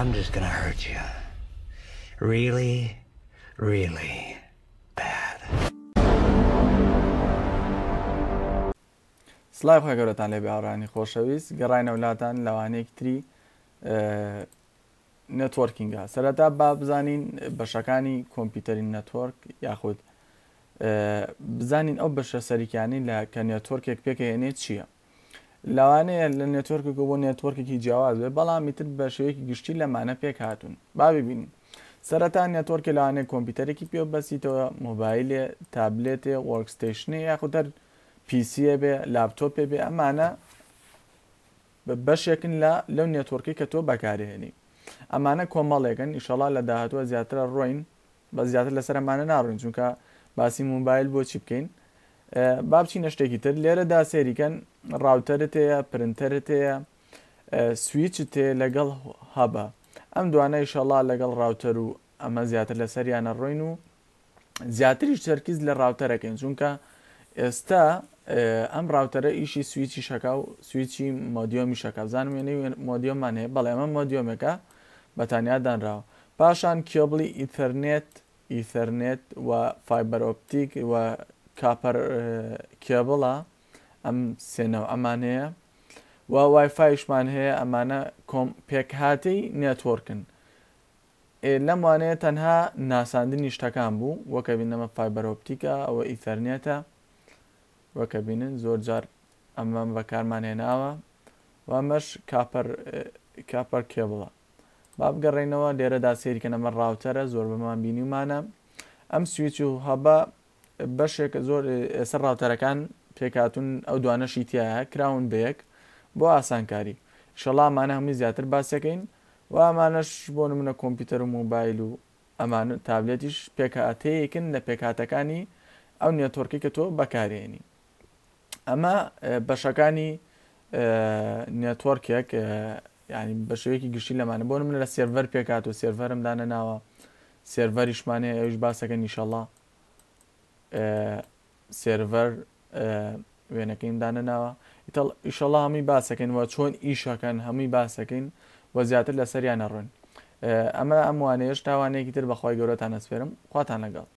I'm just gonna hurt you. Really, really bad. سلای خۆی گەورەتان لێ باڕانی خۆشەویست گەڕای نەولاتان لەوانەیەک تری نەتۆرکینگە سەرەتا با بزانین بەشەکانی کۆمپیوتەری نەتۆرک یاخود بزانین ئەو بەشە سەریکانی لە کە نێتۆرکێک پێکەێنێ چییە لەوانەیە لە نێتۆرکێک بۆ نێتۆرکێکی جیاواز بێ بەڵامی تر بە شوەیەکی گشتی لەمانە پێک هاتون باوی بینین سەرەتان نێتۆرکی لەوانێ کۆمپیوتەرێکی پێ بەسییتەوە مۆبایلێ تابلێتێ وەرگستیشنی یاخودەر پیسە بێ لاپتۆپێ بێ ئەمانە بەشێکن لە لەو نێتۆرکی کە تۆ بەکارهێنی ئەمانە کۆمەڵێکن ئیشەڵا لە داهاتوە زیاترە ڕۆین بە زیاتر لەسەرمانە ناڕوین چونکە باسی موبایل بۆ چی بکەین بابچی نەشتێکی تر لێرە داسێریکەن ڕاوتەرت هەیە پرنتەرت هەیە سویچت تێ لەگەڵ هەبە ئەم دوانەی شەڵا لەگەڵ ڕاوتەر و ئەمە زیاتر لە سەریانە ڕۆین و زیاتریش چەرکیز لە ڕاوتەرەکەین چونکە ئێستا ئەم ڕاوتەرە ئیشی سویچی شەکە و سویچی مۆدیۆمی شەکە بزانمێنێ مۆدیۆمان هەیە بەڵێ ئەمە مۆدیۆمێکە بەتانیا دانراوە پاشان کێبڵی ئیتەرنێت ئیتەرنێت و فایبەر ئۆپتیک و کاپەر کێبڵە ئەم سێنەوە ئەمانەیە وا وایفایشمان هەیە ئەمانە کۆم پێکهاتی نێتۆرکن لەم وانەیە تەنها ناساندنی شتەکان بوو وەکە بینەمە فایبەرۆپتیکە ئەوە ئیتەرنێتە وەکە بینن زۆر جار ئەمەم بەکارمانێناوە وامەش کاپەر کاپەر کێبڵە بابگەڕێنەوە لێرە داسێریکە ئەمە ڕاوتەرە زۆر بەمان بینیمانە ئەم سویچ و هەبە بەشێک زۆر سەر ڕاوتەرەکان پێکاتون ئەو دوانەشی تایە کراون بەیەک بۆ ئاسانکاری شەڵامانە هەمووی زیاتر باسەکەین و ئەمانەش بۆ نمونە کۆمپیوتەر و مۆبایل و ئەمان تابلێتیش پێکاتەیەکن لە پێکاتەکانی ئەو نێتۆرکی کە تۆ بەکارێنی ئەمە بەشەکانی نێتۆرکێک ینی بەشوەیەکی گشتی لەمانە بۆ منە لە سێڤەر پێکات و سێڤەرم دانە ناوە سێڤەریشمانەیە ئەوش باسەکە نیشەڵە سێڤەر وێنەکەین دانەناوە ئیتەڵ ئیشەڵە هەمی باسەکەین وە چۆن ئیشەکەن هەمووی باسەکەین وە زیاتر لە سەریان نەڕوین ئەمە ئەموانەیەش تاوانێکی تر بەخوای گەورەتان نەسپێرم خواتان لەگەڵ